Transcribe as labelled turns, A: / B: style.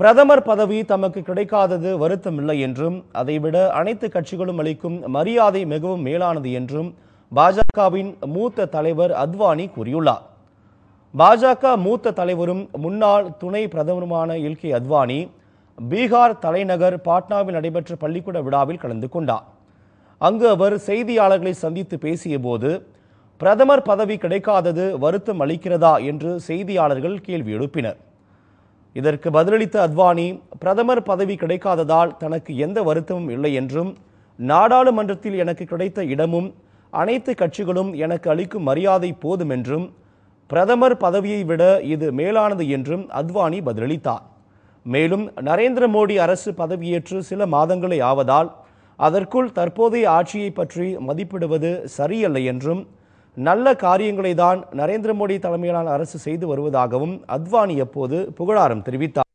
A: பிரதமர் பதவி தமக்கு கிடைக்காதது வருத்தம் இல்லை என்றும் அதைவிட அனைத்து கட்சிகளும் அளிக்கும் மரியாதை மிகவும் மேலானது என்றும் பாஜகவின் மூத்த தலைவர் அத்வானி கூறியுள்ளார் பாஜக மூத்த தலைவரும் முன்னாள் துணை பிரதமருமான எல் கே அத்வானி பீகார் தலைநகர் பாட்னாவில் நடைபெற்ற பள்ளிக்கூட விழாவில் கலந்து கொண்டார் அங்கு அவர் செய்தியாளர்களை சந்தித்து பேசியபோது பிரதமர் பதவி கிடைக்காதது வருத்தம் அளிக்கிறதா என்று செய்தியாளர்கள் கேள்வி எழுப்பினர் இதற்கு பதிலளித்த அத்வானி பிரதமர் பதவி கிடைக்காததால் தனக்கு எந்த வருத்தமும் இல்லை என்றும் நாடாளுமன்றத்தில் எனக்கு கிடைத்த இடமும் அனைத்து கட்சிகளும் எனக்கு அளிக்கும் மரியாதை போதும் என்றும் பிரதமர் பதவியை விட இது மேலானது என்றும் அத்வானி பதிலளித்தார் மேலும் நரேந்திர மோடி அரசு பதவியேற்று சில மாதங்களே ஆவதால் அதற்குள் தற்போதைய ஆட்சியை பற்றி மதிப்பிடுவது சரியல்ல என்றும் நல்ல காரியங்களை தான் நரேந்திர மோடி தலைமையிலான அரசு செய்து வருவதாகவும் அத்வானி எப்போது புகழாரம் தெரிவித்தார்